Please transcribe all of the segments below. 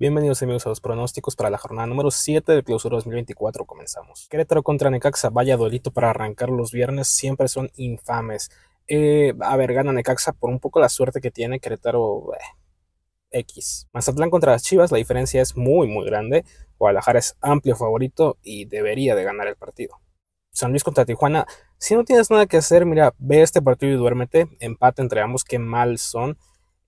Bienvenidos amigos a los pronósticos para la jornada número 7 del clausura 2024. Comenzamos. Querétaro contra Necaxa, vaya dolito para arrancar los viernes, siempre son infames. Eh, a ver, gana Necaxa por un poco la suerte que tiene Querétaro. Eh, X. Mazatlán contra las Chivas, la diferencia es muy muy grande. Guadalajara es amplio favorito y debería de ganar el partido. San Luis contra Tijuana, si no tienes nada que hacer, mira, ve este partido y duérmete. Empate entre ambos, qué mal son.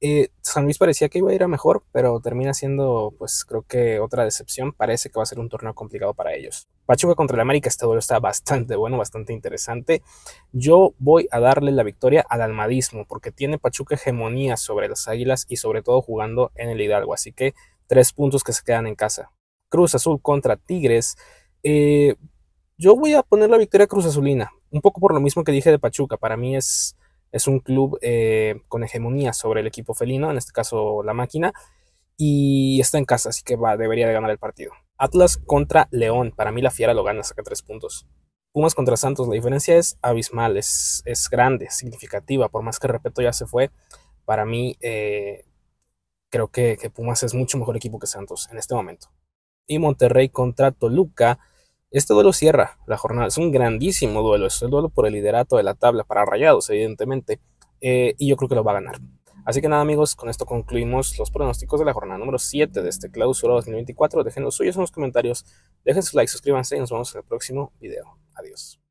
Eh, San Luis parecía que iba a ir a mejor, pero termina siendo, pues creo que otra decepción. Parece que va a ser un torneo complicado para ellos. Pachuca contra el América, este duelo está bastante bueno, bastante interesante. Yo voy a darle la victoria al almadismo, porque tiene Pachuca hegemonía sobre las Águilas y sobre todo jugando en el Hidalgo. Así que tres puntos que se quedan en casa. Cruz Azul contra Tigres. Eh, yo voy a poner la victoria Cruz Azulina, un poco por lo mismo que dije de Pachuca. Para mí es es un club eh, con hegemonía sobre el equipo felino, en este caso la máquina, y está en casa, así que va, debería de ganar el partido. Atlas contra León, para mí la fiera lo gana, saca tres puntos. Pumas contra Santos, la diferencia es abismal, es, es grande, significativa, por más que Repeto ya se fue, para mí eh, creo que, que Pumas es mucho mejor equipo que Santos en este momento. Y Monterrey contra Toluca, este duelo cierra la jornada, es un grandísimo duelo, es el duelo por el liderato de la tabla para Rayados, evidentemente, eh, y yo creo que lo va a ganar. Así que nada amigos, con esto concluimos los pronósticos de la jornada número 7 de este clausura 2024. Dejen los suyos en los comentarios, dejen su like, suscríbanse y nos vemos en el próximo video. Adiós.